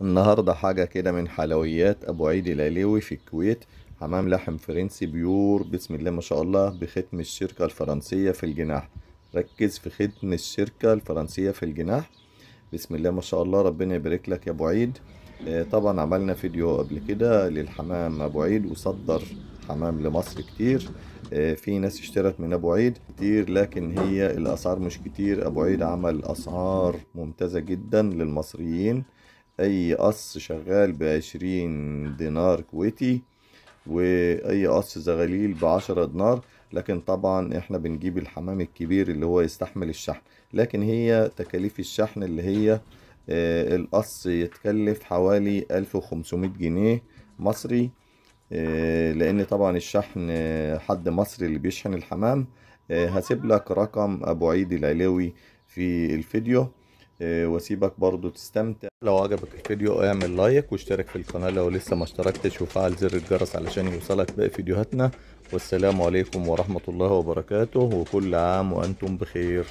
النهاردة حاجة كده من حلويات أبو عيد العليوي في الكويت حمام لحم فرنسي بيور بسم الله ما شاء الله بختم الشركة الفرنسية في الجناح ركز في ختم الشركة الفرنسية في الجناح بسم الله ما شاء الله ربنا يبارك لك يا أبو عيد آه، طبعا عملنا فيديو قبل كده للحمام أبو عيد وصدر حمام لمصر كتير آه، في ناس اشترت من ابو عيد كتير لكن هي الاسعار مش كتير ابو عيد عمل اسعار ممتازه جدا للمصريين اي قص شغال بعشرين دينار كويتي واي قص زغاليل بعشرة دينار لكن طبعا احنا بنجيب الحمام الكبير اللي هو يستحمل الشحن لكن هي تكاليف الشحن اللي هي آه القص يتكلف حوالي ألف وخمسمائة جنيه مصري آه لان طبعا الشحن آه، حد مصري اللي بيشحن الحمام آه، هسيب لك رقم ابو عيد العلوي في الفيديو آه، واسيبك برضو تستمتع لو عجبك الفيديو اعمل لايك واشترك في القناة لو لسه ما اشتركتش وفعل زر الجرس علشان يوصلك باقي فيديوهاتنا والسلام عليكم ورحمة الله وبركاته وكل عام وانتم بخير